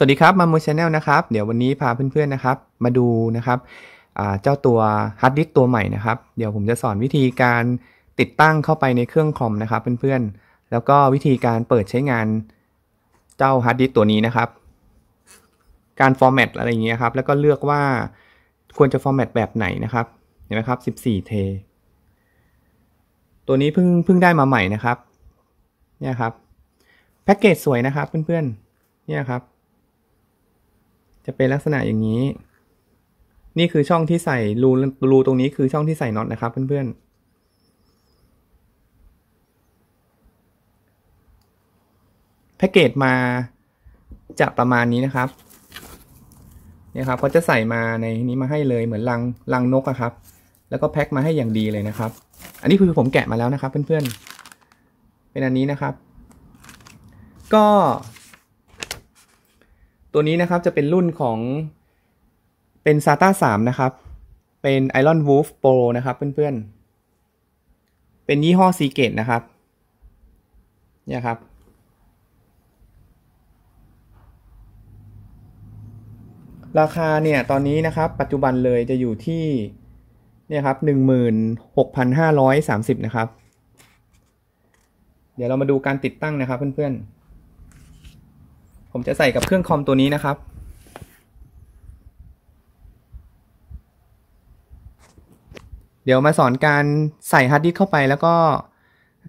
สวัสดีครับมามูชาแนลนะครับ เดี๋ยววันนี้พาเพื่อนๆนะครับ มาดูนะครับเจ้าตัวฮาร์ดดิสตัวใหม่นะครับ เดี๋ยวผมจะสอนวิธีการติดตั้งเข้าไปในเครื่องคอมนะครับ เพื่อนๆ แล้วก็วิธีการเปิดใช้งานเจ้าฮาร์ดดิสตัวนี้นะครับ การฟอร์แมตอะไรอย่างเงี้ยครับ แล้วก็เลือกว่าควรจะฟอร์แมตแบบไหนนะครับเห็นไหมครับ14เทตัวนี้เพิ่งเพิ่งได้มาใหม่นะครับเนี่ยครับแพ็กเกจสวยนะครับเพื่อนๆเนี่ยครับจะเป็นลักษณะอย่างนี้ นี่คือช่องที่ใส่รู รูตรงนี้คือช่องที่ใส่น็อตนะครับ เพื่อนๆ แพ็กเกจมาจะประมาณนี้นะครับเนี่ยครับเขาจะใส่มาในนี้มาให้เลยเหมือนลังลังนกอะครับ แล้วก็แพ็คมาให้อย่างดีเลยนะครับ อันนี้คือผมแกะมาแล้วนะครับ เพื่อนๆ เป็นอันนี้นะครับ ก็ตัวนี้นะครับจะเป็นรุ่นของเป็น SATA 3 นะครับ เป็น Iron Wolf Pro นะครับเพื่อนๆ เป็นยี่ห้อ s e a g a t e นะครับเนี่ยครับ ราคาเนี่ยตอนนี้นะครับปัจจุบันเลยจะอยู่ที่เนี่ยครับหนึ่งหมืกพัห้าร้อยสามสิบนะครับ เดี๋ยวเรามาดูการติดตั้งนะครับเพื่อนๆผมจะใส่กับเครื่องคอม ตัวนี้นะครับ เดี๋ยวมาสอนการใส่ฮาร์ดดิสเข้าไปแล้วก็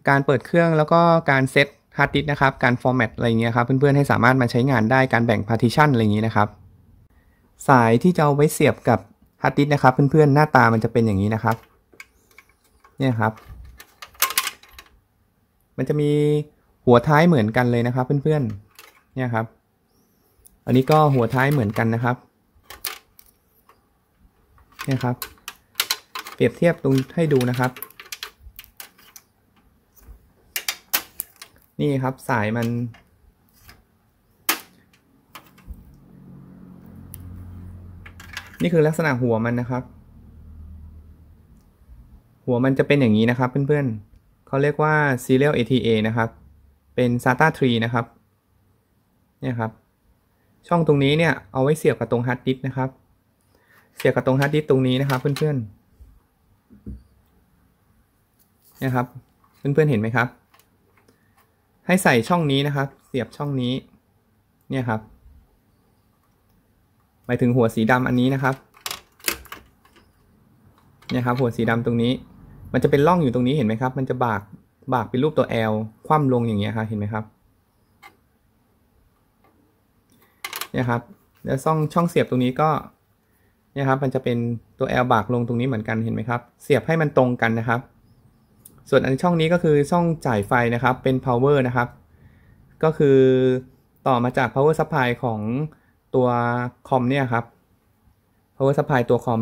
การเปิดเครื่องแล้วก็การเซตฮาร์ดดิสนะครับ การฟอร์แมตอะไรเงี้ยครับเพื่อนๆให้สามารถมาใช้งานได้การแบ่งพาร์ติชันอะไรอย่างี้นะครับ สายที่จะเอาไว้เสียบกับฮาร์ดดิสนะครับ เพื่อนๆหน้าตามันจะเป็นอย่างนี้นะครับ เนี่ยครับ มันจะมีหัวท้ายเหมือนกันเลยนะครับ เพื่อนๆเนี่ยครับ อันนี้ก็หัวท้ายเหมือนกันนะครับเนี่ยครับ เปรียบเทียบตรงให้ดูนะครับ นี่ครับสายมัน นี่คือลักษณะหัวมันนะครับ หัวมันจะเป็นอย่างนี้นะครับเพื่อนๆเขาเรียกว่า serial ATA นะครับ เป็น SATA 3นะครับเนี่ยครับช่องตรงนี้เนี่ยเอาไว้เสียบกับตรงฮาร์ดดิสนะครับเสียบกับตรงฮาร์ดดิสตรงนี้นะครับ เพื่อนๆเนี่ยครับเพื่อนๆเห็นไหมครับ ให้ใส่ช่องนี้นะครับ เสียบช่องนี้เนี่ยครับหมายถึงหัวสีดำอันนี้นะครับเนี่ยครับหัวสีดำตรงนี้ มันจะเป็นร่องอยู่ตรงนี้เห็นไหมครับ มันจะบากบากเป็นรูปตัว L คว่ำลงอย่างเงี้ยครับเห็นไหมครับนี่ครับแล้วช่องช่องเสียบตรงนี้ก็เนี่ยครับ มันจะเป็นตัวแอลบากลงตรงนี้เหมือนกันเห็นไหมครับ เสียบให้มันตรงกันนะครับ ส่วนอันช่องนี้ก็คือช่องจ่ายไฟนะครับ เป็น power นะครับ ก็คือต่อมาจาก power supply ของตัวคอมเนี่ยครับ power supply ตัวคอม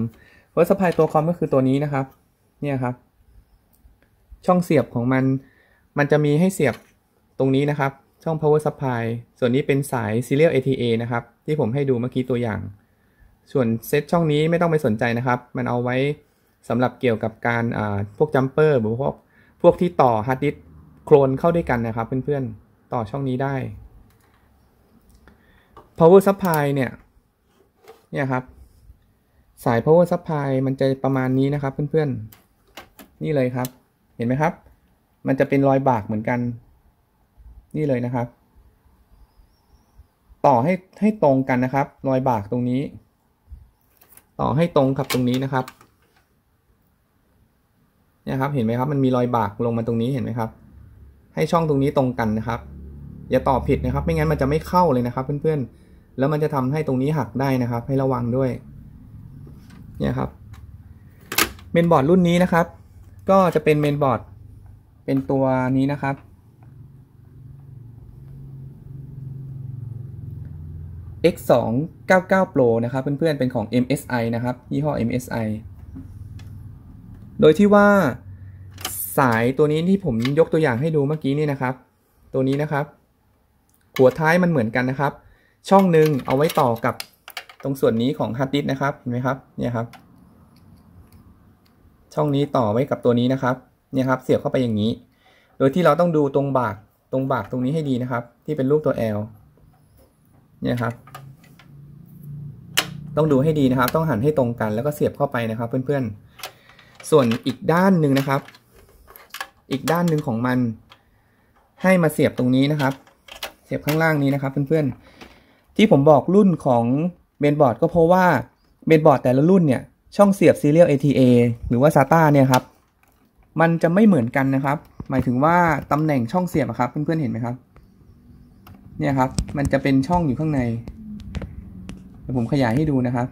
power supply ตัวคอมก็คือตัวนี้นะครับ เนี่ยครับ ช่องเสียบของมันมันจะมีให้เสียบตรงนี้นะครับช่อง power supply ส่วนนี้เป็นสาย serial ATA นะครับ ที่ผมให้ดูเมื่อกี้ตัวอย่าง ส่วนเซตช่องนี้ไม่ต้องไปสนใจนะครับ มันเอาไว้สำหรับเกี่ยวกับการพวกจัมเปอร์หรือพวกพวกที่ต่อฮาร์ดดิสโคลนเข้าด้วยกันนะครับเพื่อนๆต่อช่องนี้ได้ power supply เนี่ย เนี่ยครับ สาย power supply มันจะประมาณนี้นะครับเพื่อนๆนี่เลยครับ เห็นไหมครับ มันจะเป็นรอยบากเหมือนกันนี่เลยนะครับ ต่อให้ให้ตรงกันนะครับรอยบากตรงนี้ ต่อให้ตรงกับตรงนี้นะครับเนี่ยครับเห็นไหมครับ มันมีรอยบากลงมาตรงนี้เห็นไหมครับ ให้ช่องตรงนี้ตรงกันนะครับอย่าต่อผิดนะครับ ไม่งั้นมันจะไม่เข้าเลยนะครับเพื่อนๆ แล้วมันจะทำให้ตรงนี้หักได้นะครับให้ระวังด้วย เนี่ยครับ เมนบอร์ดรุ่นนี้นะครับ ก็จะเป็นเมนบอร์ดเป็นตัวนี้นะครับ X299 Pro นะครับเพื่อนๆเป็นของ MSI นะครับ ยี่ห้อ MSI โดยที่ว่า สายตัวนี้ที่ผมยกตัวอย่างให้ดูเมื่อกี้นี่นะครับ ตัวนี้นะครับหัวท้ายมันเหมือนกันนะครับ ช่องหนึ่งเอาไว้ต่อกับตรงส่วนนี้ของฮาร์ดดิสนะครับเห็นไหมครับเนี่ยครับ ช่องนี้ต่อไว้กับตัวนี้นะครับเนี่ยครับ เสียบเข้าไปอย่างนี้ โดยที่เราต้องดูตรงบากตรงบากตรงนี้ให้ดีนะครับ ที่เป็นรูปตัว L เนี่ยครับ ต้องดูให้ดีนะครับ ต้องหันให้ตรงกันแล้วก็เสียบเข้าไปนะครับ เพื่อนๆ ส่วนอีกด้านหนึ่งนะครับ อีกด้านหนึ่งของมันให้มาเสียบตรงนี้นะครับ เสียบข้างล่างนี้นะครับ เพื่อนๆ ที่ผมบอกรุ่นของเบนบอร์ดก็เพราะว่าเบนบอร์ดแต่ละรุ่นเนี่ยช่องเสียบ serial ATA หรือว่า SATA เนี่ยครับ มันจะไม่เหมือนกันนะครับ หมายถึงว่าตำแหน่งช่องเสียบครับ เพื่อนๆ เห็นไหมครับเนี่ยครับ มันจะเป็นช่องอยู่ข้างในเดี๋ยวผมขยายให้ดูนะครับ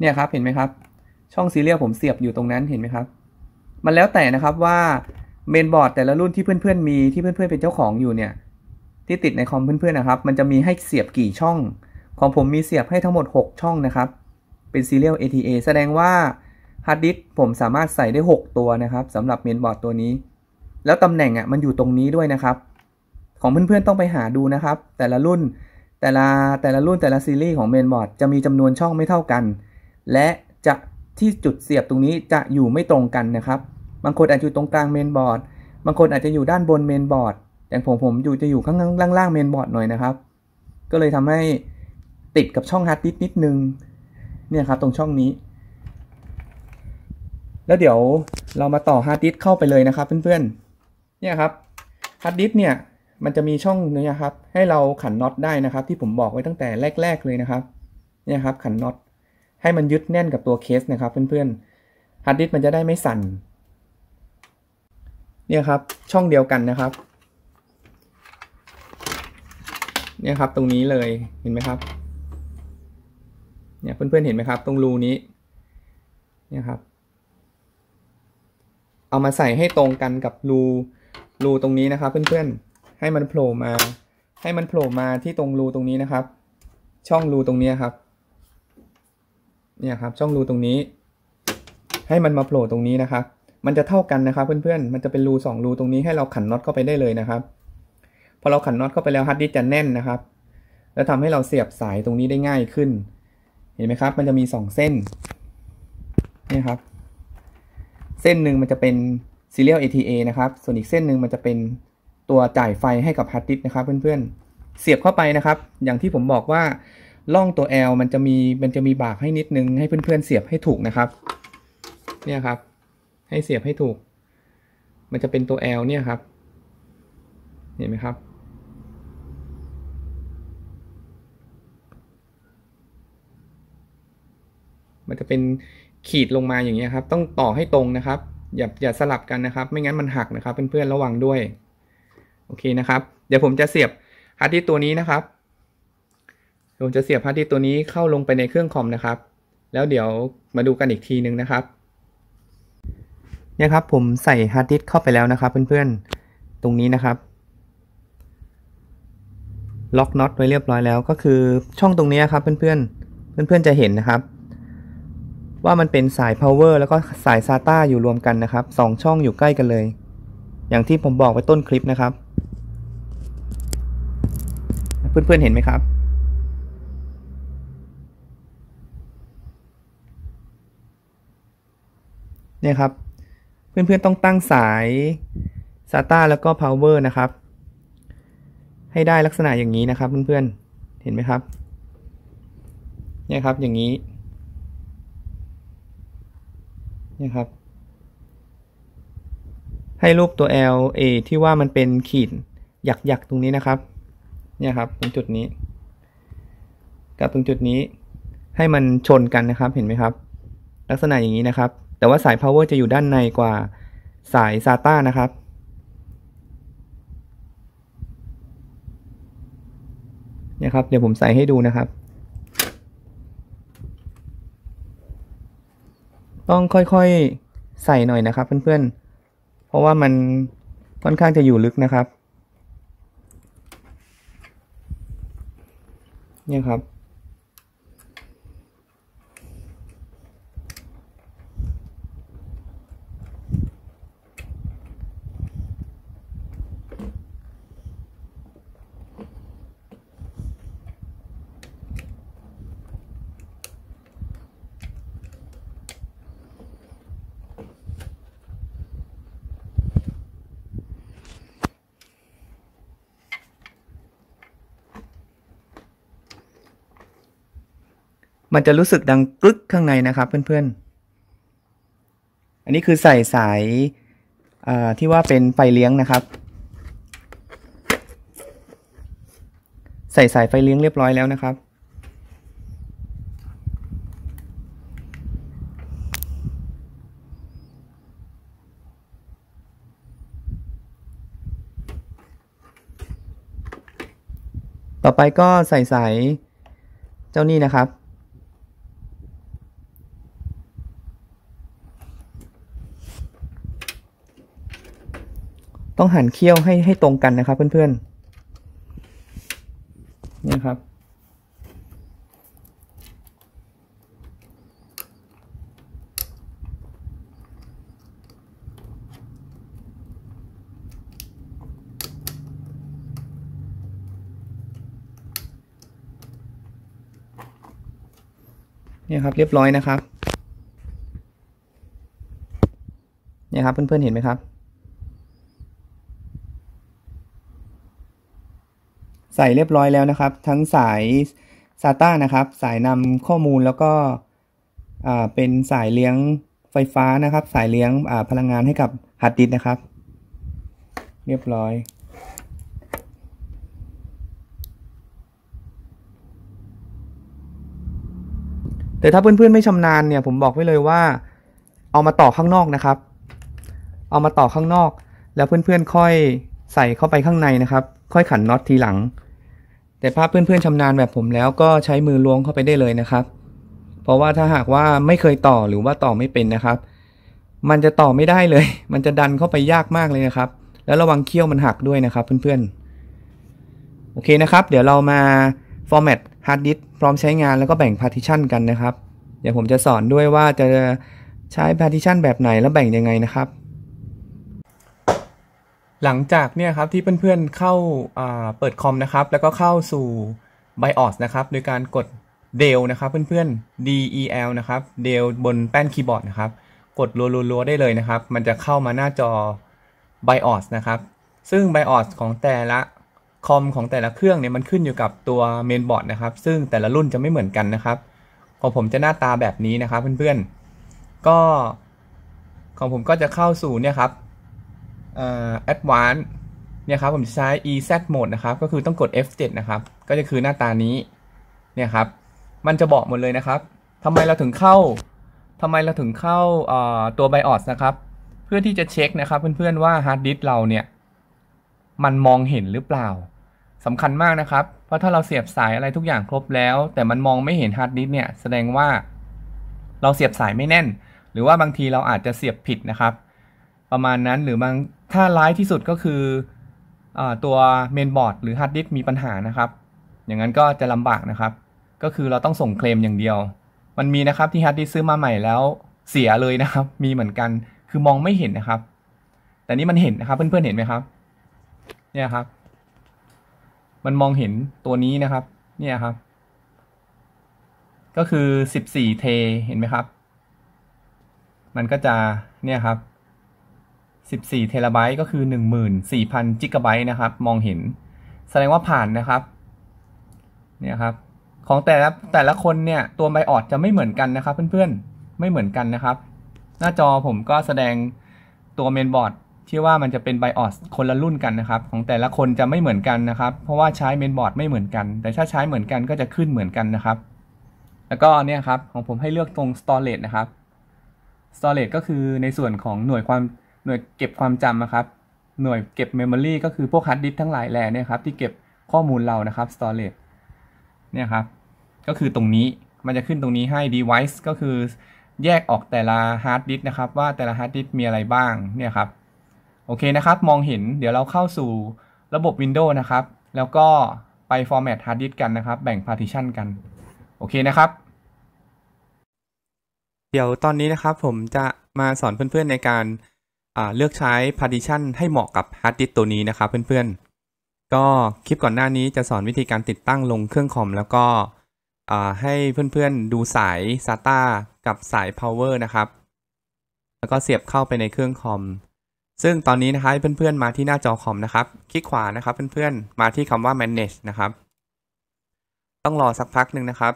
เนี่ยครับเห็นไหมครับ ช่องซีเรียลผมเสียบอยู่ตรงนั้นเห็นไหมครับ มันแล้วแต่นะครับว่าเมนบอร์ดแต่ละรุ่นที่เพื่อนๆมีที่เพื่อนๆเป็นเจ้าของอยู่เนี่ยที่ติดในคอมเพื่อนๆนะครับ มันจะมีให้เสียบกี่ช่อง ของผมมีเสียบให้ทั้งหมด 6 ช่องนะครับ เป็นซีเรียล ATA แสดงว่าฮาร์ดดิสผมสามารถใส่ได้6ตัวนะครับสำหรับเมนบอร์ดตัวนี้แล้วตำแหน่งอ่ะมันอยู่ตรงนี้ด้วยนะครับ ของเพื่อนๆต้องไปหาดูนะครับ แต่ละรุ่นแต่ละแต่ละรุ่นแต่ละซีรีส์ของเมนบอร์ดจะมีจำนวนช่องไม่เท่ากัน และจะที่จุดเสียบตรงนี้จะอยู่ไม่ตรงกันนะครับบางคนอาจจะอยู่ตรงกลางเมนบอร์ดบางคนอาจจะอยู่ด้านบนเมนบอร์ดแต่งผมผมอยู่จะอยู่ข้างล่างล่างเมนบอร์ดหน่อยนะครับ ก็เลยทำให้ติดกับช่องฮาร์ดดิสนิดนึงเนี่ยครับตรงช่องนี้ แล้วเดี๋ยวเรามาต่อฮาร์ดดิสเข้าไปเลยนะครับเพื่อนๆเนี่ยครับฮาร์ดดิสเนี่ยมันจะมีช่องนีครับ ให้เราขันน็อตได้นะครับ ที่ผมบอกไว้ตั้งแต่แรก ๆเลยนะครับเนี่ยครับขันน็อตให้มันยึดแน่นกับตัวเคสนะครับเพื่อนๆฮาร์ดดิสมันจะได้ไม่สั่นเนี่ยครับช่องเดียวกันนะครับเนี่ยครับตรงนี้เลยเห็นไหมครับเนี่ยเพื่อนๆเห็นไหมครับ ตรงรูนี้เนี่ยครับเอามาใส่ให้ตรงกันกับรูรู ตรงนี้นะครับเพื่อนๆ ให้มันโผล่มาให้มันโผล่มาที่ตรงรูตรงนี้นะครับ ช่องรูตรงนี้ครับเนี่ยครับช่องรูตรงนี้ ให้มันมาโผล่ตรงนี้นะครับ มันจะเท่ากันนะครับ เพื่อนๆมันจะเป็นรู2รูตรงนี้ให้เราขันน็อตเข้าไปได้เลยนะครับ พอเราขันน็อตเข้าไปแล้วฮัตดิสจะแน่นนะครับ แล้วทำให้เราเสียบสายตรงนี้ได้ง่ายขึ้น เห็นไหมครับมันจะมี2เส้นนี่ครับ เส้นหนึ่งมันจะเป็น serial ATA นะครับ ส่วนอีกเส้นหนึ่งมันจะเป็นตัวจ่ายไฟให้กับฮาร์ดดิส์นะครับ เพื่อนๆ เสียบเข้าไปนะครับ อย่างที่ผมบอกว่าล่องตัว L มันจะมีมันจะมีบากให้นิดนึงให้เพื่อนๆ เสียบให้ถูกนะครับ เนี่ยครับ ให้เสียบให้ถูก มันจะเป็นตัว L เนี่ยครับ เห็นไหมครับ มันจะเป็นขีดลงมาอย่างเงี้ยครับ ต้องต่อให้ตรงนะครับอย่าอย่าสลับกันนะครับ ไม่งั้นมันหักนะครับ เพื่อนๆระวังด้วย โอเคนะครับ เดี๋ยวผมจะเสียบฮาร์ดดิสตัวนี้นะครับผมจะเสียบฮาร์ดดิสตัวนี้เข้าลงไปในเครื่องคอมนะครับแล้วเดี๋ยวมาดูกันอีกทีนึงนะครับเนี่ยครับ ผมใส่ฮาร์ดดิสเข้าไปแล้วนะครับ เพื่อนๆตรงนี้นะครับล็อกน็อตไว้เรียบร้อยแล้วก็คือช่องตรงนี้ครับ เพื่อนๆเพื่อนๆจะเห็นนะครับว่ามันเป็นสายพาวเวอร์แล้วก็สายซาต้าอยู่รวมกันนะครับ 2 ช่องอยู่ใกล้กันเลย อย่างที่ผมบอกไปต้นคลิปนะครับ เพื่อนๆเห็นไหมครับ เนี่ยครับ เพื่อนๆต้องตั้งสายซาต้าแล้วก็พาวเวอร์นะครับ ให้ได้ลักษณะอย่างนี้นะครับ เพื่อนๆเห็นไหมครับเนี่ยครับอย่างนี้นี่ครับให้รูปตัว L A ที่ว่ามันเป็นขีดหยักๆตรงนี้นะครับเนี่ยครับ ตรงจุดนี้ กับตรงจุดนี้ให้มันชนกันนะครับเห็นไหมครับ ลักษณะอย่างนี้นะครับ แต่ว่าสาย power จะอยู่ด้านในกว่าสาย SATA นะครับเนี่ยครับเดี๋ยวผมใส่ให้ดูนะครับต้องค่อย ๆ ใส่หน่อยนะครับ เพื่อน ๆ เพราะว่ามันค่อนข้างจะอยู่ลึกนะครับ เนี่ยครับมันจะรู้สึกดังกึกข้างในนะครับเพื่อนๆ อันนี้คือใส่สายที่ว่าเป็นไฟเลี้ยงนะครับ ใส่สายไฟเลี้ยงเรียบร้อยแล้วนะครับ ต่อไปก็ใส่สายเจ้านี่นะครับต้องหั่นเคี่ยวให้ให้ตรงกันนะครับเพื่อนๆเนี่ยครับ เนี่ยครับเรียบร้อยนะครับเนี่ยครับเพื่อนๆ เห็นไหมครับใส่เรียบร้อยแล้วนะครับ ทั้งสาย SATA นะครับ สายนำข้อมูลแล้วก็เป็นสายเลี้ยงไฟฟ้านะครับ สายเลี้ยงพลังงานให้กับฮาร์ดดิส์นะครับ เรียบร้อย แต่ถ้าเพื่อนๆไม่ชำนาญเนี่ยผมบอกไว้เลยว่า เอามาต่อข้างนอกนะครับ เอามาต่อข้างนอก แล้วเพื่อนๆค่อยใส่เข้าไปข้างในนะครับ ค่อยขันน็อตทีหลังแต่ภาพเพื่อนๆชำนาญแบบผมแล้วก็ใช้มือล้วงเข้าไปได้เลยนะครับ เพราะว่าถ้าหากว่าไม่เคยต่อหรือว่าต่อไม่เป็นนะครับ มันจะต่อไม่ได้เลย มันจะดันเข้าไปยากมากเลยนะครับ แล้วระวังเคี้ยวมันหักด้วยนะครับ เพื่อนๆ โอเคนะครับ เดี๋ยวเรามาฟอร์แมตฮาร์ดดิสพร้อมใช้งานแล้วก็แบ่งพาร์ติชันกันนะครับ เดี๋ยวผมจะสอนด้วยว่าจะใช้พาร์ติชันแบบไหนแล้วแบ่งยังไงนะครับหลังจากเนี่ยครับที่เพื่อนๆเข้าเปิดคอมนะครับแล้วก็เข้าสู่ BIOS นะครับ โดยการกด Del นะครับ เพื่อนๆ DEL นะครับ Del บนแป้นคีย์บอร์ดนะครับกดรัวๆได้เลยนะครับ มันจะเข้ามาหน้าจอ BIOS นะครับ ซึ่ง BIOS ของแต่ละคอมของแต่ละเครื่องเนี่ยมันขึ้นอยู่กับตัวเมนบอร์ดนะครับ ซึ่งแต่ละรุ่นจะไม่เหมือนกันนะครับ ของผมจะหน้าตาแบบนี้นะครับเพื่อนๆก็ของผมก็จะเข้าสู่เนี่ยครับแอดวานเนี่ยครับผมใช้ EZ mode นะครับก็คือต้องกด F7 นะครับ ก็จะคือหน้าตานี้เนี่ยครับมันจะบอกหมดเลยนะครับทำไมเราถึงเข้าทำไมเราถึงเข้าตัว BIOS นะครับ เพื่อที่จะเช็คนะครับเพื่อนๆว่าฮาร์ดดิสเราเนี่ย มันมองเห็นหรือเปล่าสำคัญมากนะครับ เพราะถ้าเราเสียบสายอะไรทุกอย่างครบแล้ว แต่มันมองไม่เห็นฮาร์ดดิสเนี่ย แสดงว่าเราเสียบสายไม่แน่น หรือว่าบางทีเราอาจจะเสียบผิดนะครับประมาณนั้นหรือบางถ้าร้ายที่สุดก็คืออตัวเมนบอร์ดหรือฮาร์ดดิสมีปัญหานะครับ อย่างนั้นก็จะลำบากนะครับ ก็คือเราต้องส่งเคลมอย่างเดียว มันมีนะครับที่ฮาร์ดดิสซื้อมาใหม่แล้วเสียเลยนะครับ มีเหมือนกัน คือมองไม่เห็นนะครับ แต่นี่มันเห็นนะครับเพื่อนๆเห็นไหมครับ เนี่ยครับ มันมองเห็นตัวนี้นะครับ เนี่ยครับ ก็คือ14เทเห็นไหมครับ มันก็จะเนี่ยครับ14เทราไบต์ก็คือ14,000จิกะไบต์นะครับ มองเห็น แสดงว่าผ่านนะครับเนี่ยครับของแต่ละแต่ละคนเนี่ยตัวไบออดจะไม่เหมือนกันนะครับ เพื่อนๆไม่เหมือนกันนะครับ หน้าจอผมก็แสดงตัวเมนบอร์ดที่ว่ามันจะเป็นไบออสคนละรุ่นกันนะครับ ของแต่ละคนจะไม่เหมือนกันนะครับ เพราะว่าใช้เมนบอร์ดไม่เหมือนกัน แต่ถ้าใช้เหมือนกันก็จะขึ้นเหมือนกันนะครับ แล้วก็เนี่ยครับของผมให้เลือกตรงสตอเรจนะครับสตอเรจก็คือในส่วนของหน่วยความหน่วยเก็บความจำนะครับ หน่วยเก็บมมโ o r ีก็คือพวกฮาร์ดดิสทั้งหลายแหล่นี่ครับ ที่เก็บข้อมูลเรานะครับสตอเรจ เนี่ยครับ ก็คือตรงนี้ มันจะขึ้นตรงนี้ให้ device ก็คือแยกออกแต่ละฮาร์ดดิสนะครับ ว่าแต่ละฮาร์ดดิสมีอะไรบ้าง เนี่ยครับ โอเคนะครับ มองเห็นเดี๋ยวเราเข้าสู่ระบบ Windows นะครับ แล้วก็ไป format ฮาร์ดดิสกันนะครับ แบ่ง partition กัน โอเคนะครับ เดี๋ยวตอนนี้นะครับ ผมจะมาสอนเพื่อนๆในการเลือกใช้ partition ให้เหมาะกับฮาร์ดดิสตัวนี้นะครับเพื่อนๆ ก็คลิปก่อนหน้านี้จะสอนวิธีการติดตั้งลงเครื่องคอม แล้วก็ให้เพื่อนๆดูสาย SATA กับสาย power นะครับ แล้วก็เสียบเข้าไปในเครื่องคอม ซึ่งตอนนี้นะครับเพื่อนๆมาที่หน้าจอคอมนะครับคลิกขวานะครับเพื่อนๆ มาที่คำว่า manage นะครับ ต้องรอสักพักหนึ่งนะครับ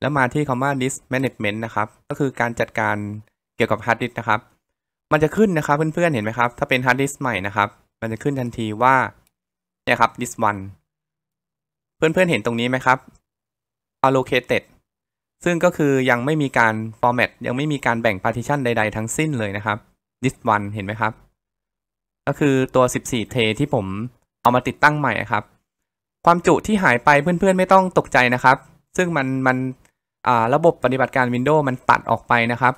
แล้วมาที่คำว่า disk management นะครับ ก็คือการจัดการเกี่ยวกับฮาร์ดดิสนะครับมันจะขึ้นนะครับเพื่อนๆเห็นไหมครับถ้าเป็นฮาร์ดดิสก์ใหม่นะครับมันจะขึ้นทันทีว่าเนี่ยครับ this one เพื่อนๆเห็นตรงนี้ไหมครับ allocated ซึ่งก็คือยังไม่มีการ format ยังไม่มีการแบ่ง partition ใดๆ ทั้งสิ้นเลยนะครับ this one เห็นไหมครับ ก็คือตัว14เทที่ผมเอามาติดตั้งใหม่ครับ ความจุที่หายไปเพื่อนๆไม่ต้องตกใจนะครับ ซึ่งมันมันระบบปฏิบัติการ Windows มันตัดออกไปนะครับ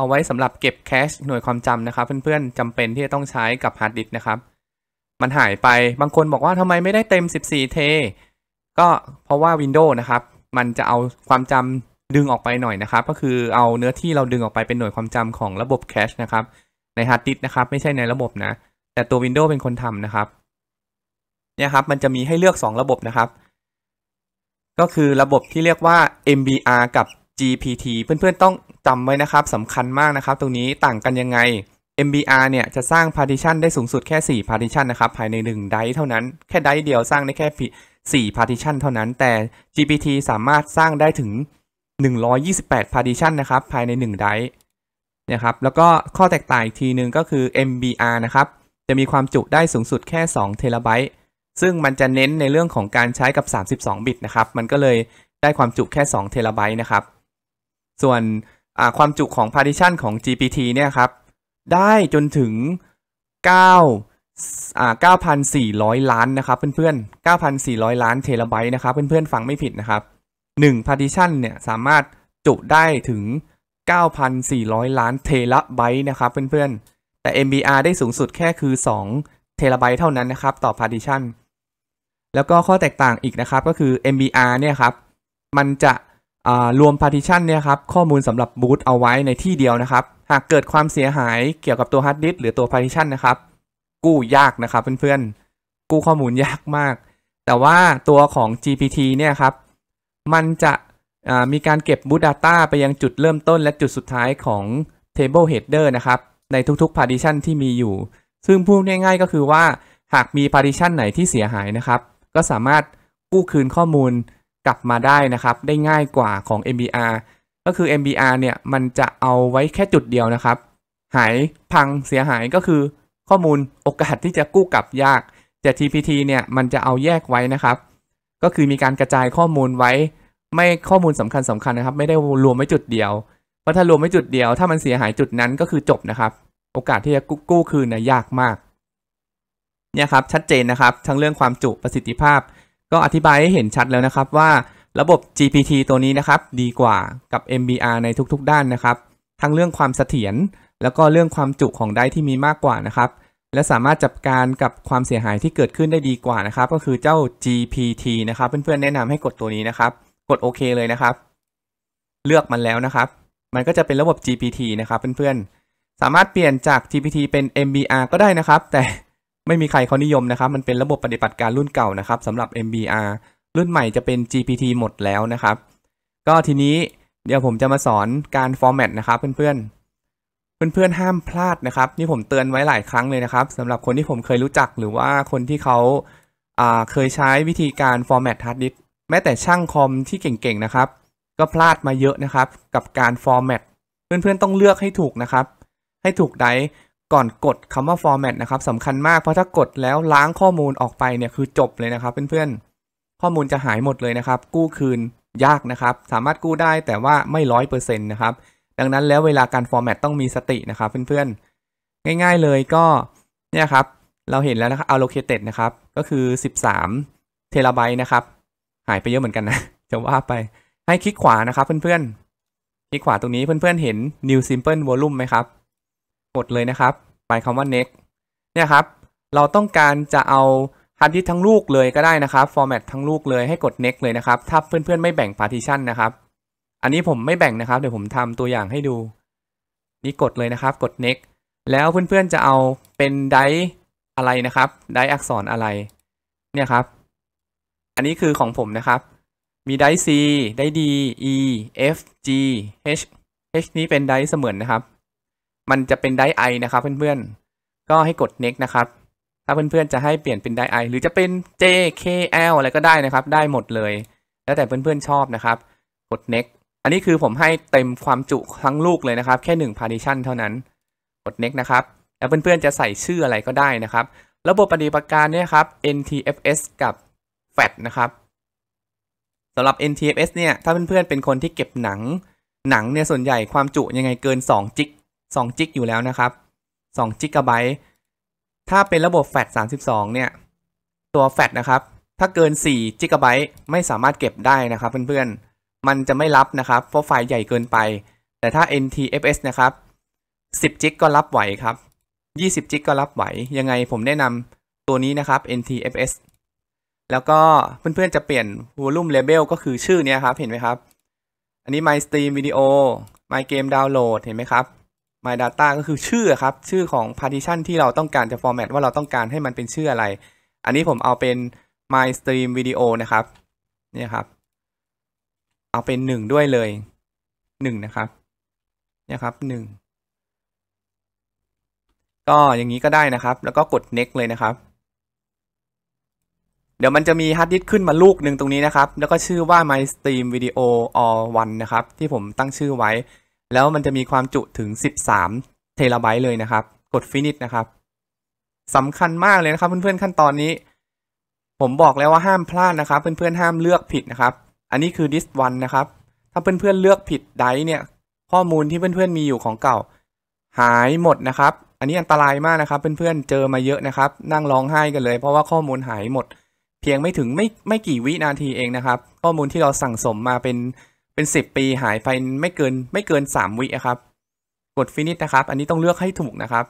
เอาไว้สำหรับเก็บแคชหน่วยความจำนะครับ เพื่อนๆจำเป็นที่จะต้องใช้กับฮาร์ดดิสนะครับ มันหายไปบางคนบอกว่าทำไมไม่ได้เต็ม 14 เท ก็เพราะว่า Windows นะครับมันจะเอาความจำดึงออกไปหน่อยนะครับ ก็คือเอาเนื้อที่เราดึงออกไปเป็นหน่วยความจำของระบบแคชนะครับในฮาร์ดดิสนะครับไม่ใช่ในระบบนะ แต่ตัว Windows เป็นคนทำนะครับเนี่ยครับ มันจะมีให้เลือก 2 ระบบนะครับ ก็คือระบบที่เรียกว่า MBR กับ GPT เพื่อนๆต้องจำไว้นะครับสำคัญมากนะครับ ตรงนี้ต่างกันยังไง MBR เนี่ยจะสร้าง partition ได้สูงสุดแค่ 4 partition นะครับ ภายใน1ไดเท่านั้นแค่ไดเดียวสร้างได้แค่ 4 partition เท่านั้น แต่ GPT สามารถสร้างได้ถึง 128 partition นะครับ ภายใน1ไดนะครับแล้วก็ข้อแตกต่างอีกทีหนึ่งก็คือ MBR นะครับ จะมีความจุได้สูงสุดแค่2เทราไบต์ซึ่งมันจะเน้นในเรื่องของการใช้กับ 32บิตนะครับมันก็เลยได้ความจุแค่2เทราไบต์นะครับส่วนความจุของ partition ของ GPT เนี่ยครับได้จนถึง9 9,400 ล้านนะครับเพื่อนๆ9,400 ล้านเทราไบต์นะครับเพื่อนๆ ฟังไม่ผิดนะครับ1 partition เนี่ยสามารถจุได้ถึง 9,400 ล้านเทราไบต์นะครับ เพื่อนๆแต่ MBR ได้สูงสุดแค่คือ 2 เทราไบต์เท่านั้นนะครับต่อ partition แล้วก็ข้อแตกต่างอีกนะครับก็คือ MBR เนี่ยครับมันจะรวม partition เนี่ยครับข้อมูลสำหรับบูตเอาไว้ในที่เดียวนะครับ หากเกิดความเสียหายเกี่ยวกับตัวฮาร์ดดิสหรือตัว partition นะครับกู้ยากนะครับเพื่อนๆกู้ข้อมูลยากมาก แต่ว่าตัวของ GPT เนี่ยครับมันจะมีการเก็บบูต Data ไปยังจุดเริ่มต้นและจุดสุดท้ายของ Table Header นะครับในทุกๆ partition ที่มีอยู่ ซึ่งพูดง่ายๆ ก็คือว่าหากมี partition ไหนที่เสียหายนะครับก็สามารถกู้คืนข้อมูลกลับมาได้นะครับได้ง่ายกว่าของ MBR ก็คือ MBR เนี่ยมันจะเอาไว้แค่จุดเดียวนะครับ หายพังเสียหายก็คือ ข้อมูลโอกาสที่จะกู้กลับยากแต่ TPT เนี่ยมันจะเอาแยกไว้นะครับก็คือมีการกระจายข้อมูลไว้ ไม่ข้อมูลสำคัญสำคัญนะครับไม่ได้รวมไว้จุดเดียวเพราะถ้ารวมไว้จุดเดียว ถ้ามันเสียหายจุดนั้นก็คือจบนะครับโอกาสที่จะกู้คืนนะยากมากเนี่ยครับชัดเจนนะครับทั้งเรื่องความจุประสิทธิภาพก็อธิบายให้เห็นชัดแล้วนะครับว่าระบบ GPT ตัวนี้นะครับ ดีกว่ากับ MBR ในทุก ๆ ด้านนะครับ ทั้งเรื่องความเสถียรแล้วก็เรื่องความจุของได้ที่มีมากกว่านะครับ และสามารถจัดการกับความเสียหายที่เกิดขึ้นได้ดีกว่านะครับ ก็คือเจ้า GPT นะครับเพื่อนๆแนะนำให้กดตัวนี้นะครับ กดโอเคเลยนะครับ เลือกมันแล้วนะครับ มันก็จะเป็นระบบ GPT นะครับ เพื่อนๆสามารถเปลี่ยนจาก GPT เป็น MBR ก็ได้นะครับ แต่ไม่มีใครเขานิยมนะครับ มันเป็นระบบปฏิบัติการรุ่นเก่านะครับสำหรับ MBR รุ่นใหม่จะเป็น GPT หมดแล้วนะครับ ก็ทีนี้เดี๋ยวผมจะมาสอนการฟอร์แมตนะครับเพื่อนๆ เพื่อนๆห้ามพลาดนะครับ นี่ผมเตือนไว้หลายครั้งเลยนะครับสำหรับคนที่ผมเคยรู้จักหรือว่าคนที่เขา เคยใช้วิธีการฟอร์แมตฮาร์ดดิสแม้แต่ช่างคอมที่เก่งๆนะครับ ก็พลาดมาเยอะนะครับกับการฟอร์แมตเพื่อนๆต้องเลือกให้ถูกนะครับ ให้ถูกไดก่อนกดคำว่า format นะครับสำคัญมากเพราะถ้ากดแล้วล้างข้อมูลออกไปเนี่ยคือจบเลยนะครับ เพื่อนๆ ข้อมูลจะหายหมดเลยนะครับกู้คืนยากนะครับสามารถกู้ได้แต่ว่าไม่ร้อยเปอร์เซ็นต์นะครับดังนั้นแล้วเวลาการ format ต้องมีสตินะครับเพื่อนๆ ง่ายๆเลยก็ เนี่ยครับ เราเห็นแล้วนะครับ allocated นะครับก็คือ 13เทราไบต์นะครับ หายไปเยอะเหมือนกันนะจะว่าไปให้คลิกขวานะครับเพื่อนๆคลิกขวาตรงนี้เพื่อนๆเห็น new simple volume ไหมครับกดเลยนะครับหมายคำว่า next เนี่ยครับ เราต้องการจะเอาฮาร์ดดิสทั้งลูกเลยก็ได้นะครับ format ทั้งลูกเลยให้กด next เลยนะครับ ถ้าเพื่อนๆ ไม่แบ่ง partition นะครับ อันนี้ผมไม่แบ่งนะครับ เดี๋ยวผมทำตัวอย่างให้ดู นี่กดเลยนะครับ กด next แล้วเพื่อนๆ จะเอาเป็นไดอะไรนะครับ ไดอักษรอะไร เนี่ยครับ อันนี้คือของผมนะครับ มีได C ได D E F G H H นี้เป็นได้เสมือนนะครับมันจะเป็นไดไอนะครับเพื่อนๆก็ให้กด next นะครับ ถ้าเพื่อนๆจะให้เปลี่ยนเป็นไดไอหรือจะเป็น JKL อะไรก็ได้นะครับ ได้หมดเลย แล้วแต่เพื่อนๆ ชอบนะครับกด next อันนี้คือผมให้เต็มความจุทั้งลูกเลยนะครับ แค่1 partition เท่านั้น กด next นะครับแล้วเพื่อนๆจะใส่ชื่ออะไรก็ได้นะครับ ระบบปฏิบัติการเนี่ยครับ NTFS กับ FAT นะครับสำหรับ NTFS เนี่ยถ้าเพื่อนๆเป็นคนที่เก็บหนังหนังเนี่ยส่วนใหญ่ความจุยังไงเกิน2จิก2จิกอยู่แล้วนะครับ2จิกะไบต์ถ้าเป็นระบบแฟต32เนี่ยตัวแฟตนะครับ ถ้าเกิน4จิกะไบต์ไม่สามารถเก็บได้นะครับเพื่อนๆ มันจะไม่รับนะครับเพราะไฟล์ใหญ่เกินไป แต่ถ้า NTFS นะครับ 10จิกก็รับไหวครับ20จิกก็รับไหวยังไงผมแนะนำตัวนี้นะครับ NTFS แล้วก็เพื่อนๆจะเปลี่ยน volume label ก็คือชื่อเนี้ยครับ เห็นไหมครับ อันนี้ my stream video my game download เห็นไหมครับ my data ก็คือชื่อครับชื่อของ partition ที่เราต้องการจะ format ว่าเราต้องการให้มันเป็นชื่ออะไร อันนี้ผมเอาเป็น my stream video นะครับเนี่ยครับเอาเป็นหนึ่งด้วยเลยหนึ่งนะครับเนี่ยครับหนึ่งก็อย่างนี้ก็ได้นะครับ แล้วก็กด next เลยนะครับ เดี๋ยวมันจะมีฮาร์ดดิสขึ้นมาลูกหนึ่งตรงนี้นะครับ แล้วก็ชื่อว่า my stream video all one นะครับ ที่ผมตั้งชื่อไว้แล้วมันจะมีความจุถึง 13 เทราไบต์เลยนะครับ กดฟินิชนะครับ สำคัญมากเลยนะครับเพื่อนๆขั้นตอนนี้ ผมบอกแล้วว่าห้ามพลาดนะครับ เพื่อนๆห้ามเลือกผิดนะครับ อันนี้คือ disk 1นะครับ ถ้าเพื่อนๆเลือกผิดไดเนี่ยข้อมูลที่เพื่อนๆมีอยู่ของเก่า หายหมดนะครับ อันนี้อันตรายมากนะครับเพื่อนๆ เจอมาเยอะนะครับ นั่งร้องไห้กันเลย เพราะว่าข้อมูลหายหมด เพียงไม่ถึงไม่ไม่กี่วินาทีเองนะครับ ข้อมูลที่เราสั่งสมมาเป็นเป็น10ปีหายไปไม่เกินไม่เกิน3วิครับกดฟินิชนะครับ อันนี้ต้องเลือกให้ถูกนะครับ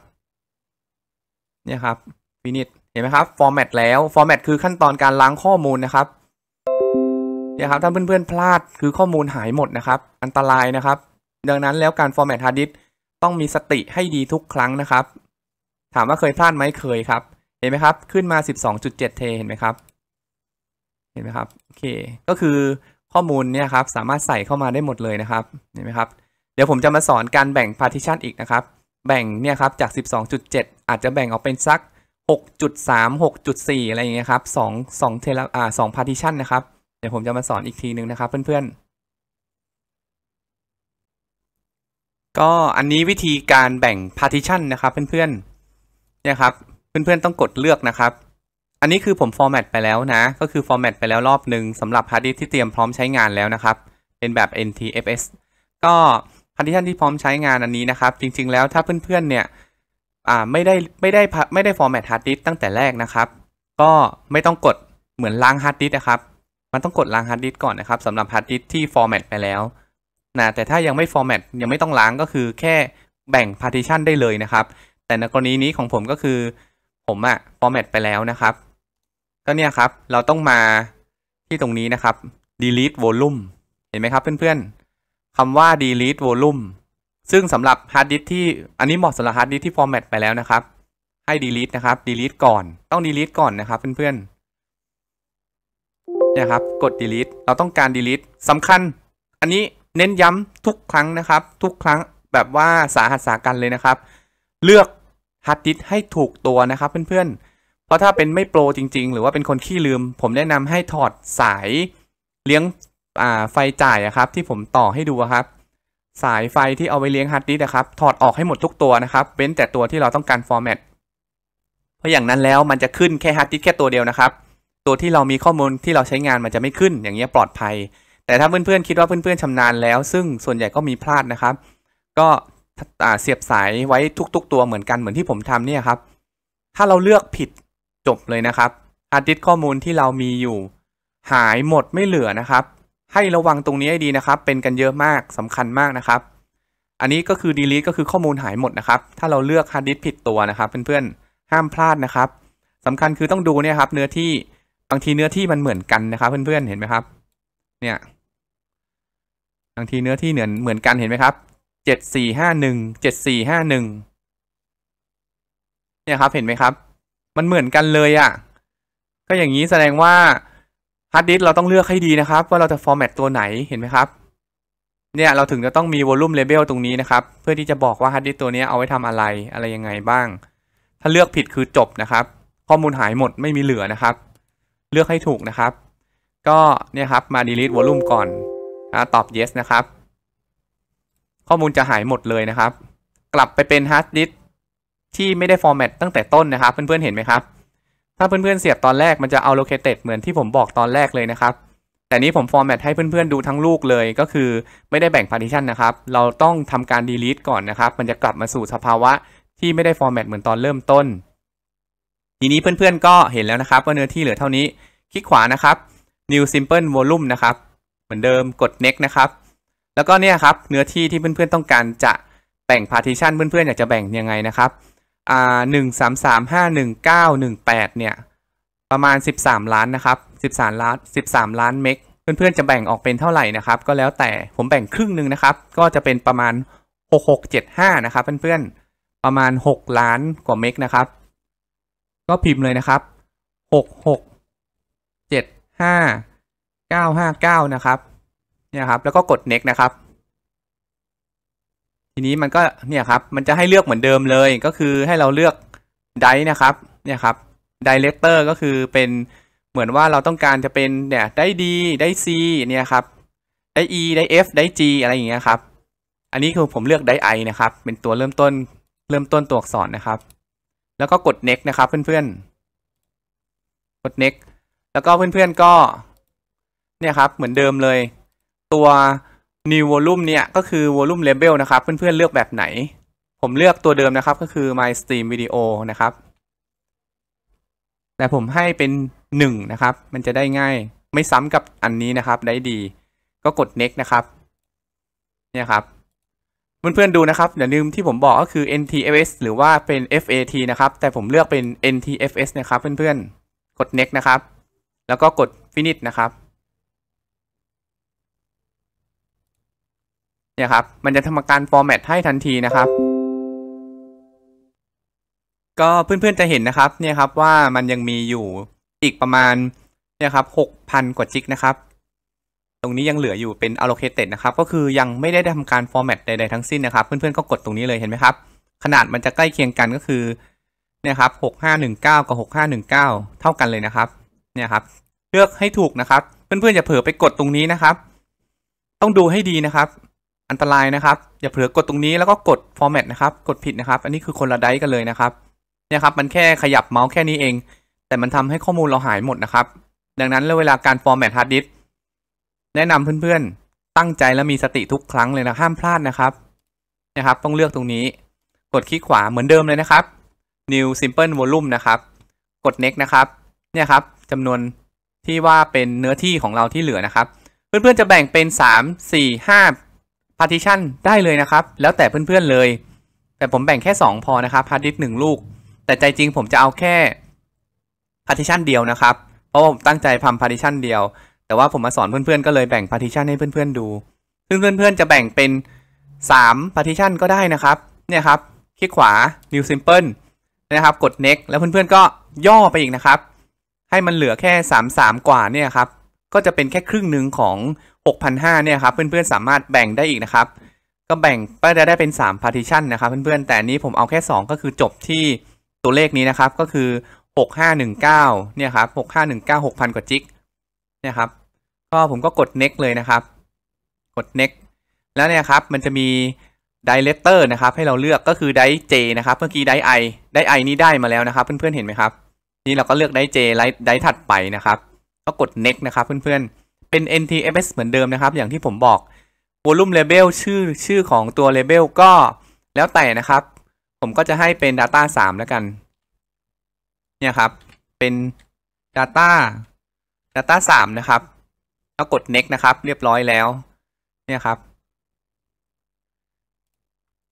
เนี่ยครับฟินิชเห็นไหมครับฟอร์แมตแล้วฟอร์แมตคือขั้นตอนการล้างข้อมูลนะครับเนี่ยครับถ้าเพื่อนเพลาดคือข้อมูลหายหมดนะครับอันตราย นะครับ ดังนั้นแล้วการฟอร์แมตฮาร์ดดิสต้องมีสติให้ดีทุกครั้งนะครับ ถามว่าเคยพลาดไหมเคยครับ เห็นไหมครับขึ้นมา 12.7เทเห็นไหมครับเห็นไหมครับโอเคก็คือข้อมูลเนี่ยครับสามารถใส่เข้ามาได้หมดเลยนะครับเห็นไหมครับ เดี๋ยวผมจะมาสอนการแบ่ง partition อีกนะครับ แบ่งเนี่ยครับจาก 12.7 อาจจะแบ่งออกเป็นสัก 6.3 6.4 อะไรอย่างเงี้ยครับ2 2เทลอ่า2 partition นะครับ เดี๋ยวผมจะมาสอนอีกทีนึงนะครับเพื่อนๆ ก็อันนี้วิธีการแบ่ง partition นะครับเพื่อน ๆเนี่ยครับเพื่อนๆต้องกดเลือกนะครับอันนี้คือผมฟอร์แมตไปแล้วนะ ก็คือฟอร์แมตไปแล้วรอบหนึ่งสำหรับฮาร์ดดิสที่เตรียมพร้อมใช้งานแล้วนะครับ เป็นแบบ NTFS ก็พาร์ติชันที่พร้อมใช้งานอันนี้นะครับ จริง ๆ แล้วถ้าเพื่อน ๆ เนี่ยไม่ได้ไม่ได้ไม่ได้ฟอร์แมตฮาร์ดดิสตั้งแต่แรกนะครับ ก็ไม่ต้องกดเหมือนล้างฮาร์ดดิสนะครับ มันต้องกดล้างฮาร์ดดิสก่อนนะครับสำหรับฮาร์ดดิสที่ฟอร์แมตไปแล้วนะแต่ถ้ายังไม่ฟอร์แมตยังไม่ต้องล้างก็คือแค่แบ่งพาร์ติชันได้เลยนะครับ แต่ในกรณีนี้ของผมก็คือ ผมอะฟอร์แมตไปแล้วนะครับ้วเนี่ยครับเราต้องมาที่ตรงนี้นะครับ delete volume เห็นไหมครับเพื่อนๆคำว่า delete volume ซึ่งสำหรับฮาร์ดดิสที่อันนี้เหมาะสำหรับฮาร์ดดิสที่ format ไปแล้วนะครับ ให้ delete นะครับ delete ก่อนต้อง delete ก่อนนะครับเพื่อนๆเนี่ยครับกด delete เราต้องการ delete สำคัญ อันนี้เน้นย้ำทุกครั้งนะครับ ทุกครั้งแบบว่าสาหัสสากันเลยนะครับ เลือกฮาร์ดดิสให้ถูกตัวนะครับเพื่อนๆเพราะถ้าเป็นไม่โปรจริงๆ หรือว่าเป็นคนขี้ลืม ผมแนะนำให้ถอดสายเลี้ยงไฟจ่ายครับที่ผมต่อให้ดูครับ สายไฟที่เอาไว้เลี้ยงฮาร์ดดิสก์นะครับถอดออกให้หมดทุกตัวนะครับเว้นแต่ตัวที่เราต้องการฟอร์แมตเพราะอย่างนั้นแล้วมันจะขึ้นแค่ฮาร์ดดิสก์แค่ตัวเดียวนะครับ ตัวที่เรามีข้อมูลที่เราใช้งานมันจะไม่ขึ้นอย่างเงี้ยปลอดภัย แต่ถ้าเพื่อนๆคิดว่าเพื่อนๆชำนาญแล้วซึ่งส่วนใหญ่ก็มีพลาดนะครับ ก็เสียบสายไว้ทุกๆ ตัวเหมือนกันเหมือนที่ผมทำเนี่ยครับถ้าเราเลือกผิดจบเลยนะครับฮาร์ดดิสข้อมูลที่เรามีอยู่หายหมดไม่เหลือนะครับ ให้ระวังตรงนี้ให้ดีนะครับ เป็นกันเยอะมากสำคัญมากนะครับ อันนี้ก็คือดีลิ t ก็คือข้อมูลหายหมดนะครับ ถ้าเราเลือกฮาร์ดดิสผิดตัวนะครับ เพื่อนๆห้ามพลาดนะครับ สำคัญคือต้องดูเนี่ยครับเนื้อที่บางทีเนื้อที่มันเหมือนกันนะครับ เพื่อนๆเห็นไหมครับ เนี่ยบางทีเนื้อที่เหมือนเหมือนกันเห็นไหมครับเจ็ดสี่ห้าหนึ่งเจ็ดสี่ห้าหนึ่งเนี่ยครับเห็นไหมครับมันเหมือนกันเลยอะ่ะ ก็อย่างนี้แสดงว่าฮาร์ดดิสเราต้องเลือกให้ดีนะครับ ว่าเราจะฟอร์แมตตัวไหนเห็นไหมครับเนี่ยเราถึงจะต้องมีวอลลุ่มเลเบลตรงนี้นะครับ เพื่อที่จะบอกว่าฮาร์ดดิสตัวนี้เอาไว้ทำอะไรอะไรยังไงบ้าง ถ้าเลือกผิดคือจบนะครับ ข้อมูลหายหมดไม่มีเหลือนะครับ เลือกให้ถูกนะครับ ก็เนี่ยครับมาดีลิทวอลลุ่มก่อนนะตอบ yes นะครับ ข้อมูลจะหายหมดเลยนะครับ กลับไปเป็นฮาร์ดดิสที่ไม่ได้ฟอร์แมตตั้งแต่ต้นนะครับ เพื่อนๆเห็นไหมครับถ้าเพื่อนๆเสียบตอนแรกมันจะเอาโลเคเต็ดเหมือนที่ผมบอกตอนแรกเลยนะครับ แต่นี้ผมฟอร์แมตให้เพื่อนๆดูทั้งลูกเลยก็คือไม่ได้แบ่งพาร์ติชันนะครับเราต้องทำการ delete ก่อนนะครับ มันจะกลับมาสู่สภาวะที่ไม่ได้ฟอร์แมตเหมือนตอนเริ่มต้น ทีนี้เพื่อนๆก็เห็นแล้วนะครับว่าเนื้อที่เหลือเท่านี้คลิกขวานะครับ new simple volume นะครับเหมือนเดิมกด next นะครับแล้วก็เนี่ยครับเนื้อที่ที่เพื่อนๆต้องการจะแบ่งพาร์ติชันเพื่อนๆอยากจะแบ่งยังไงนะครับอ่าหนึ่งสามสามห้าหนึ่งเก้าหนึ่งแปดเนี่ย ประมาณสิบสามล้านนะครับสิบสามล้านสิบสามล้าน เมก เพื่อนๆจะแบ่งออกเป็นเท่าไหร่นะครับ ก็แล้วแต่ผมแบ่งครึ่งหนึ่งนะครับ ก็จะเป็นประมาณหหกกเจ็ดห้านะครับเพื่อนๆประมาณหกล้านกว่าเมกนะครับ ก็พิมพ์เลยนะครับหหหกกกเเจ็ด้้าาห้าเก้านะครับ เนี่ยครับ แล้วก็กด next นะครับีนี้มันก็เนี่ยครับ มันจะให้เลือกเหมือนเดิมเลย ก็คือให้เราเลือกไดนะครับ เนี่ยครับดเลกเตอร์ก็คือเป็นเหมือนว่าเราต้องการจะเป็นเนี่ยได้ดีได้ C เนี่ยครับได้ E ได้ F ได้ G อะไรอย่างเงี้ยครับ อันนี้คือผมเลือกได้ I นะครับ เป็นตัวเริ่มต้นเริ่มต้นตัวอักษรนะครับ แล้วก็กด next นะครับเพื่อนๆ กด next แล้วก็เพื่อนๆก็เนี่ยครับเหมือนเดิมเลย ตัว new volume เนี่ยก็คือ volume label นะครับ เพื่อนๆเลือกแบบไหน ผมเลือกตัวเดิมนะครับก็คือ my stream video นะครับแต่ผมให้เป็น1นะครับมันจะได้ง่ายไม่ซ้ำกับอันนี้นะครับได้ดี ก็กด next นะครับเนี่ยครับเพื่อนๆดูนะครับอย่าลืมที่ผมบอกก็คือ NTFS หรือว่าเป็น FAT นะครับ แต่ผมเลือกเป็น NTFS นะครับเพื่อนๆกด next นะครับ แล้วก็กด finish นะครับนี่ยครับมันจะทำการฟอร์แมตให้ทันทีนะครับ ก็เพื่อนๆจะเห็นนะครับเนี่ยครับว่ามันยังมีอยู่อีกประมาณเนี่ยครับหกพันกว่าจิกนะครับ ตรงนี้ยังเหลืออยู่เป็น allocated นะครับก็คือยังไม่ได้ทำการฟอร์แมตใดๆทั้งสิ้นนะครับ เพื่อนๆก็กดตรงนี้เลยเห็นไหมครับ ขนาดมันจะใกล้เคียงกันก็คือเนี่ยครับหห้าหนึ่งเก้ากับหห้าหนึ่งเก้าเท่ากันเลยนะครับเนี่ยครับ เลือกให้ถูกนะครับ เพื่อนๆอย่าเผลอไปกดตรงนี้นะครับ ต้องดูให้ดีนะครับอันตรายนะครับ อย่าเผลอกดตรงนี้แล้วก็กด format นะครับกดผิดนะครับอันนี้คือคนละไดสกันเลยนะครับ เนี่ยครับ มันแค่ขยับเมาส์แค่นี้เอง แต่มันทำให้ข้อมูลเราหายหมดนะครับ ดังนั้นเวลาการ format hard disk แนะนำเพื่อน ๆ ตั้งใจและมีสติทุกครั้งเลยนะห้ามพลาดนะครับนะครับ ต้องเลือกตรงนี้กดคลิกขวาเหมือนเดิมเลยนะครับ new simple volume นะครับกด next นะครับเนี่ยครับจำนวนที่ว่าเป็นเนื้อที่ของเราที่เหลือนะครับเพื่อนๆจะแบ่งเป็น 3 4 5พาร์ติชันได้เลยนะครับ แล้วแต่เพื่อนๆเลย แต่ผมแบ่งแค่ 2 พอนะครับ hard ิ i s k หลูก แต่ใจจริงผมจะเอาแค่พาร์ติชันเดียวนะครับ เพราะผมตั้งใจทำพาร์ติชันเดียวแต่ว่าผมมาสอนเพื่อนๆก็เลยแบ่งพาร์ติชันให้เพื่อนๆดู ซึ่งเพื่อนๆจะแบ่งเป็น3พาร์ติชันก็ได้นะครับเนี่ยครับ คลิกขวา new simple นะครับกด next แล้วเพื่อนๆก็ย่อไปอีกนะครับ ให้มันเหลือแค่ 3 3 กว่าเนี่ยครับก็จะเป็นแค่ครึ่งหนึ่งของ6,500เนี่ยครับเพื่อนๆ สามารถแบ่งได้อีกนะครับ ก็แบ่งก็จะได้เป็น 3 partition นะครับเพื่อนๆแต่นี้ผมเอาแค่ 2 ก็คือจบที่ตัวเลขนี้นะครับก็คือ 6519เนี่ยครับ 6519 6,000 กว่าจิกเนี่ยครับก็ผมก็กด next เลยนะครับ กด next แล้วเนี่ยครับมันจะมี d i r e c t o r นะครับให้เราเลือกก็คือ d i เจนะครับเมื่อกี้ d i ได d i ไอนี้ได้มาแล้วนะครับ เพื่อนๆ เห็นไหมครับนี่เราก็เลือก d i เจไลท์ถัดไปนะครับ ก็กด next นะครับเพื่อนๆเป็น NTFS เหมือนเดิมนะครับ อย่างที่ผมบอก Volume Label ชื่อชื่อของตัว Label ก็แล้วแต่นะครับ ผมก็จะให้เป็น Data 3 แล้วกัน เนี่ยครับ เป็น Data Data 3 นะครับ แล้วกด Next นะครับ เรียบร้อยแล้ว เนี่ยครับ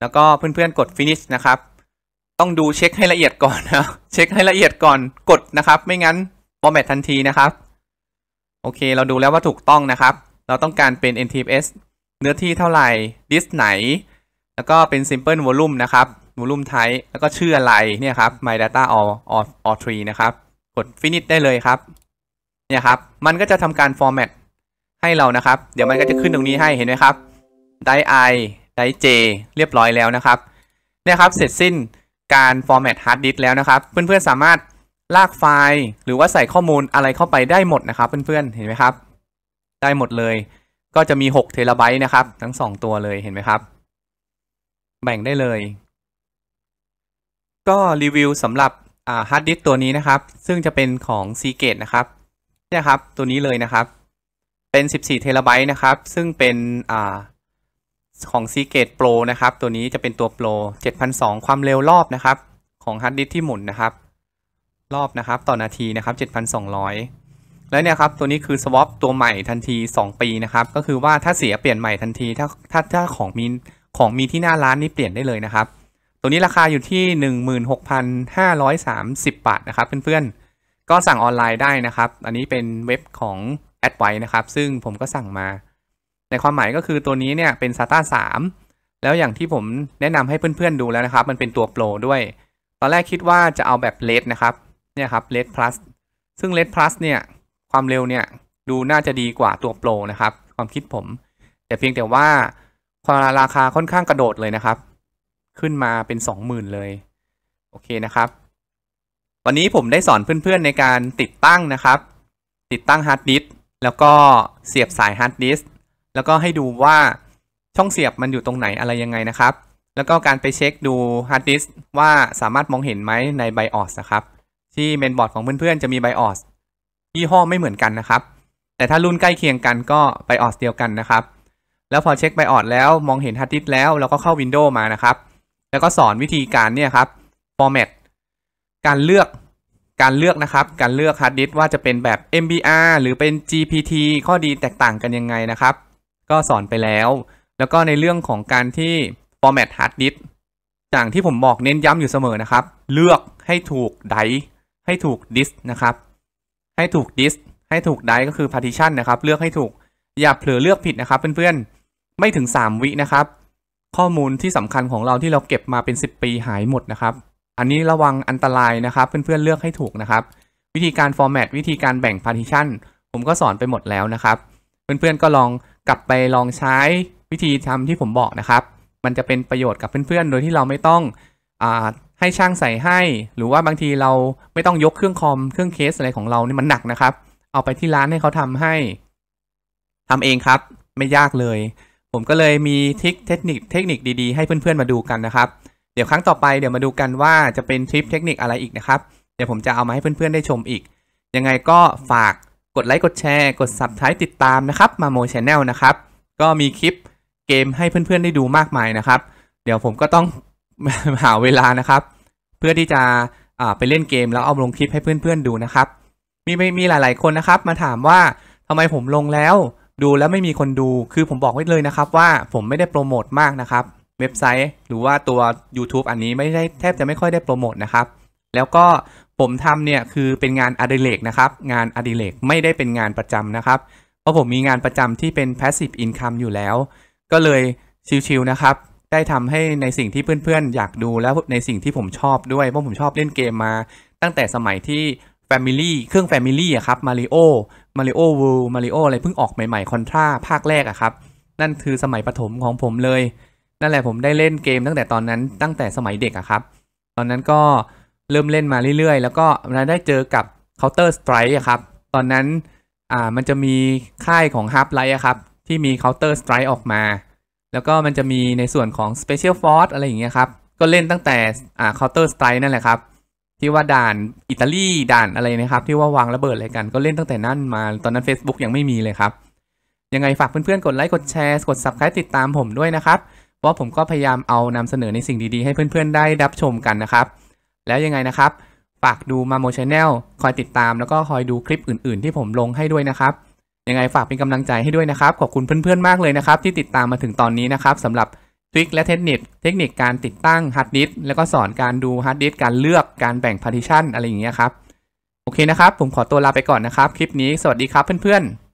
แล้วก็เพื่อนๆกด Finish นะครับ ต้องดูเช็คให้ละเอียดก่อนนะ เช็คให้ละเอียดก่อนกดนะครับ ไม่งั้นบอแมททันทีนะครับโอเค เราดูแล้วว่าถูกต้องนะครับ เราต้องการเป็น NTFS เนื้อที่เท่าไหร่ ดิสไหน แล้วก็เป็น simple volume นะครับ volume type แล้วก็ชื่ออะไร เนี่ยครับ my data all all all tree นะครับ กด finish ได้เลยครับ เนี่ยครับ มันก็จะทำการ format ให้เรานะครับ เดี๋ยวมันก็จะขึ้นตรงนี้ให้ เห็นไหมครับได้ i ได้ j เรียบร้อยแล้วนะครับ เนี่ยครับ เสร็จสิ้นการ format hard disk แล้วนะครับ เพื่อนๆ สามารถลากไฟล์ หรือว่าใส่ข้อมูลอะไรเข้าไปได้หมดนะครับเพื่อนๆเห็นไหมครับ ได้หมดเลย ก็จะมี6เทราไบต์นะครับ ทั้ง 2 ตัวเลยเห็นไหมครับ แบ่งได้เลย ก็รีวิวสำหรับฮาร์ดดิสตัวนี้นะครับ ซึ่งจะเป็นของ e ีเกตนะครับเนี่ยครับตัวนี้เลยนะครับ เป็น14เทราไบต์นะครับ ซึ่งเป็นอของ e ีเกต Pro นะครับ ตัวนี้จะเป็นตัว Pro 7,200ความเร็วรอบนะครับ ของฮาร์ดดิสที่หมุนนะครับรอบนะครับต่อนาทีนะครับ7,200 แล้วเนี่ยครับตัวนี้คือ swap ตัวใหม่ทันที 2 ปีนะครับก็คือว่าถ้าเสียเปลี่ยนใหม่ทันทีถ้าถ้าถ้าของมีของมีที่หน้าร้านนี่เปลี่ยนได้เลยนะครับ ตัวนี้ราคาอยู่ที่ 16,530บาทนะครับเพื่อนๆ ก็สั่งออนไลน์ได้นะครับ อันนี้เป็นเว็บของแอดไว้นะครับ ซึ่งผมก็สั่งมา ในความหมายก็คือตัวนี้เนี่ยเป็น SATA 3 แล้วอย่างที่ผมแนะนำให้เพื่อนๆดูแล้วนะครับ มันเป็นตัวโปรด้วย ตอนแรกคิดว่าจะเอาแบบเลสนะครับเนี่ยครับ Red Plus ซึ่ง Red Plus เนี่ยความเร็วเนี่ยดูน่าจะดีกว่าตัวโปรนะครับ ความคิดผม แต่เพียงแต่ว่าความราคาค่อนข้างกระโดดเลยนะครับ ขึ้นมาเป็น 20,000 เลย โอเคนะครับ วันนี้ผมได้สอนเพื่อน ๆในการติดตั้งนะครับ ติดตั้งฮาร์ดดิส์แล้วก็เสียบสายฮาร์ดดิส์แล้วก็ให้ดูว่าช่องเสียบมันอยู่ตรงไหนอะไรยังไงนะครับ แล้วก็การไปเช็คดูฮาร์ดดิส์ว่าสามารถมองเห็นไหมในบออสนะครับที่เมนบอร์ดของเพื่อนๆจะมีไบออสยี่ห้อไม่เหมือนกันนะครับ แต่ถ้ารุ่นใกล้เคียงกันก็ไบออสเดียวกันนะครับ แล้วพอเช็คไบออสแล้ว มองเห็นฮาร์ดดิสแล้วเราก็เข้า Windows มานะครับ แล้วก็สอนวิธีการเนี่ยครับ format การเลือกการเลือกนะครับ การเลือกฮาร์ดดิสว่าจะเป็นแบบ MBR หรือเป็น GPT ข้อดีแตกต่างกันยังไงนะครับ ก็สอนไปแล้ว แล้วก็ในเรื่องของการที่ format ฮาร์ดดิสอย่างที่ผมบอกเน้นย้ำอยู่เสมอนะครับ เลือกให้ถูกไดให้ถูก d i s นะครับ ให้ถูก d i s ให้ถูก dice ก็คือ partition นะครับ เลือกให้ถูก อย่าเผลอเลือกผิดนะครับ เพื่อนๆไม่ถึง 3 วินะครับ ข้อมูลที่สำคัญของเราที่เราเก็บมาเป็น 10 ปีหายหมดนะครับ อันนี้ระวังอันตรายนะครับ เพื่อนๆเลือกให้ถูกนะครับ วิธีการ format วิธีการแบ่ง partition ผมก็สอนไปหมดแล้วนะครับ เพื่อนๆก็ลองกลับไปลองใช้วิธีทำที่ผมบอกนะครับ มันจะเป็นประโยชน์กับเพื่อนๆ โดยที่เราไม่ต้องอ่าให้ช่างใส่ให้หรือว่าบางทีเราไม่ต้องยกเครื่องคอมเครื่องเคสอะไรของเราเนี่ยมันหนักนะครับ เอาไปที่ร้านให้เขาทำให้ ทำเองครับ ไม่ยากเลย ผมก็เลยมีทิคเทคนิคเทคนิคดีๆให้เพื่อนๆมาดูกันนะครับเดี๋ยวครั้งต่อไปเดี๋ยวมาดูกันว่าจะเป็นทริปเทคนิคอะไรอีกนะครับ เดี๋ยวผมจะเอามาให้เพื่อนๆได้ชมอีก ยังไงก็ฝากกดไลค์กดแชร์กด subscribe ติดตามนะครับมาโมชแนลนะครับ ก็มีคลิปเกมให้เพื่อนๆ ได้ดูมากมายนะครับ เดี๋ยวผมก็ต้องหาเวลานะครับ เพื่อที่จะไปเล่นเกมแล้วเอาลงคลิปให้เพื่อนๆดูนะครับมีมีหลายๆคนนะครับ มาถามว่าทำไมผมลงแล้วดูแล้วไม่มีคนดูคือผมบอกไว้เลยนะครับ ว่าผมไม่ได้โปรโมทมากนะครับ เว็บไซต์ หรือว่าตัว YouTube อันนี้ไม่ได้แทบจะไม่ค่อยได้โปรโมทนะครับ แล้วก็ผมทำเนี่ยคือเป็นงานอดิเรกนะครับงานอดิเรกไม่ได้เป็นงานประจำนะครับ เพราะผมมีงานประจำที่เป็น passive income อยู่แล้ว ก็เลยชิวๆนะครับได้ทำให้ในสิ่งที่เพื่อนๆ อยากดูแล้วในสิ่งที่ผมชอบด้วยเพราะผมชอบเล่นเกมมาตั้งแต่สมัยที่ Family เครื่อง Family อะครับมาริโอมาริโอวูมาริโออะไรเพิ่งออกใหม่ๆคอนทราภาคแรกอะครับนั่นคือสมัยประถมของผมเลย นั่นแหละผมได้เล่นเกมตั้งแต่ตอนนั้นตั้งแต่สมัยเด็กอะครับ ตอนนั้นก็เริ่มเล่นมาเรื่อยๆ แล้วก็เราได้เจอกับ Counter Strike อะครับตอนนั้นอ่ามันจะมีค่ายของ Half Life อะครับที่มี Counter Strike ออกมาแล้วก็มันจะมีในส่วนของ Special Force อะไรอย่างเงี้ยครับ ก็เล่นตั้งแต่อ่า Counter Strike นั่นแหละครับ ที่ว่าด่านอิตาลีด่านอะไรนะครับ ที่ว่าวางระเบิดอะไรกัน ก็เล่นตั้งแต่นั่นมาตอนนั้น Facebook ยังไม่มีเลยครับ ยังไงฝากเพื่อนๆ กดไลค์กดแชร์กด Subscribe ติดตามผมด้วยนะครับ เพราะผมก็พยายามเอานำเสนอในสิ่งดีๆ ให้เพื่อนๆ ได้รับชมกันนะครับ แล้วยังไงนะครับฝากดูมาโมชแนลคอยติดตาม แล้วก็คอยดูคลิปอื่น ๆ ที่ผมลงให้ด้วยนะครับยังไง ฝากเป็นกำลังใจให้ด้วยนะครับ ขอบคุณเพื่อนๆมากเลยนะครับ ที่ติดตามมาถึงตอนนี้นะครับสำหรับทริคและเทคนิคเทคนิคการติดตั้งฮาร์ดดิสแล้วก็สอนการดูฮาร์ดดิสการเลือกการแบ่งพาร์ติชันอะไรอย่างเงี้ยครับ โอเคนะครับ ผมขอตัวลาไปก่อนนะครับ คลิปนี้สวัสดีครับเพื่อนๆ